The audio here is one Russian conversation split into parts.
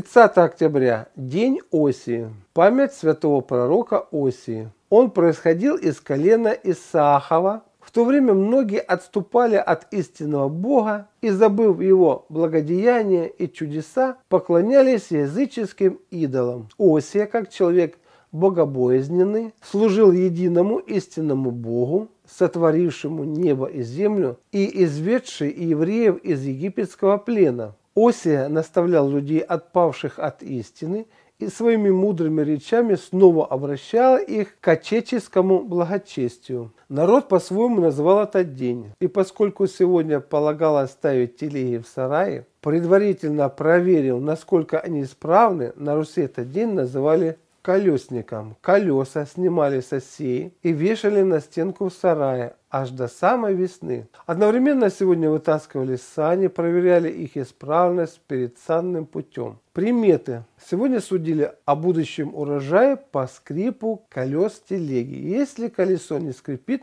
30 октября – День Осии, память святого пророка Осии. Он происходил из колена Исаахова. В то время многие отступали от истинного Бога и, забыв его благодеяние и чудеса, поклонялись языческим идолам. Осия, как человек богобоязненный, служил единому истинному Богу, сотворившему небо и землю и изведший евреев из египетского плена – Осия наставлял людей, отпавших от истины, и своими мудрыми речами снова обращал их к отеческому благочестию. Народ по-своему назвал этот день, и поскольку сегодня полагалось ставить телеги в сарае, предварительно проверил, насколько они исправны, на Руси этот день называли колесником. Колеса снимали с осей и вешали на стенку в сарае аж до самой весны. Одновременно сегодня вытаскивали сани, проверяли их исправность перед санным путем. Приметы. Сегодня судили о будущем урожае по скрипу колес телеги. Если колесо не скрипит,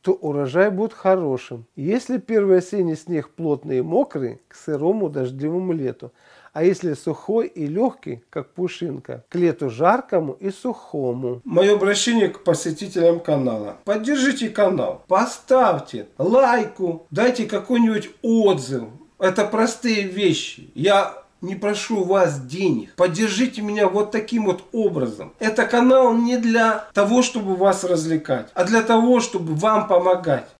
то урожай будет хорошим. Если первый осенний снег плотный и мокрый, к сырому дождливому лету а если сухой и легкий, как пушинка, к лету жаркому и сухому. Мое обращение к посетителям канала. Поддержите канал, поставьте лайку, дайте какой-нибудь отзыв. Это простые вещи. Я не прошу вас денег. Поддержите меня вот таким вот образом. Это канал не для того, чтобы вас развлекать, а для того, чтобы вам помогать.